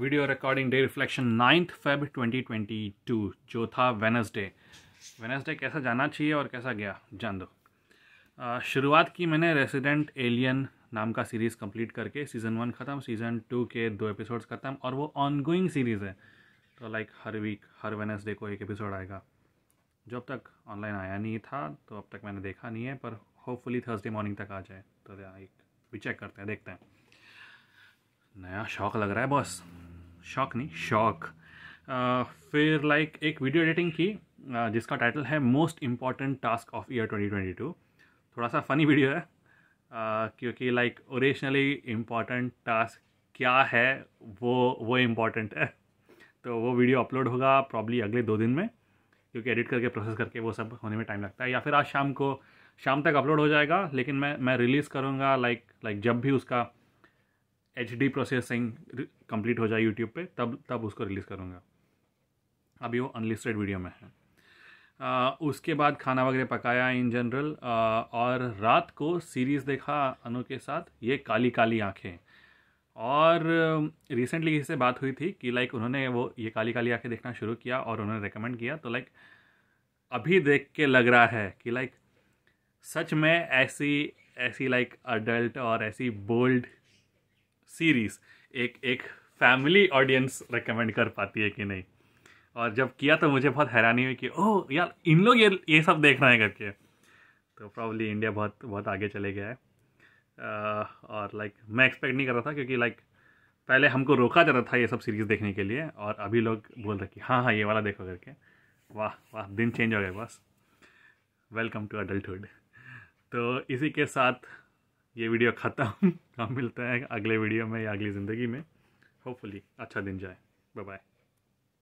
video recording day reflection ninth Feb 2022 जो था Wednesday Wednesday कैसा जाना चाहिए और कैसा गया जान दो शुरुआत की मैंने रेसिडेंट एलियन नाम का सीरीज़ कंप्लीट करके सीज़न वन ख़त्म सीज़न टू के दो एपिसोड्स ख़त्म और वो ऑनगोइंग सीरीज़ है तो लाइक हर वीक हर वेनसडे को एक एपिसोड आएगा जो अब तक ऑनलाइन आया नहीं था तो अब तक मैंने देखा नहीं है पर होपफुली थर्सडे मॉर्निंग तक आ जाए तो एक भी चेक करते हैं देखते हैं नया शौक लग रहा है बॉस शौक नहीं शौक फिर लाइक एक वीडियो एडिटिंग की जिसका टाइटल है most important task of year 2022 थोड़ा सा फ़नी वीडियो है क्योंकि लाइक ओरिजिनली इम्पॉर्टेंट टास्क क्या है वो वो इम्पॉर्टेंट है तो वो वीडियो अपलोड होगा प्रॉब्ली अगले दो दिन में क्योंकि एडिट करके प्रोसेस करके वो सब होने में टाइम लगता है या फिर आज शाम को शाम तक अपलोड हो जाएगा लेकिन मैं मैं रिलीज़ करूँगा लाइक लाइक जब भी उसका एच डी प्रोसेसिंग कंप्लीट हो जाए यूट्यूब पे तब तब उसको रिलीज़ करूँगा अभी वो अनलिस्टेड वीडियो में है आ, उसके बाद खाना वगैरह पकाया इन जनरल आ, और रात को सीरीज़ देखा अनु के साथ ये काली काली आँखें और रिसेंटली इससे बात हुई थी कि लाइक उन्होंने वो ये काली काली आँखें देखना शुरू किया और उन्होंने रेकमेंड किया तो लाइक अभी देख के लग रहा है कि लाइक सच में ऐसी ऐसी लाइक अडल्ट और ऐसी बोल्ड सीरीज एक एक फैमिली ऑडियंस रिकमेंड कर पाती है कि नहीं और जब किया तो मुझे बहुत हैरानी हुई कि ओह यार इन लोग ये ये सब देख रहे हैं करके तो प्रॉब्ली इंडिया बहुत बहुत आगे चले गया है uh, और लाइक like, मैं एक्सपेक्ट नहीं कर रहा था क्योंकि लाइक like, पहले हमको रोका जा रहा था ये सब सीरीज़ देखने के लिए और अभी लोग बोल रहे कि हाँ हाँ ये वाला देखो करके वाह वाह दिन चेंज हो गया बस वेलकम टू अडल्टुड तो इसी के साथ ये वीडियो ख़त्म हम मिलते हैं अगले वीडियो में या अगली ज़िंदगी में होपफुली अच्छा दिन जाए बाय बाय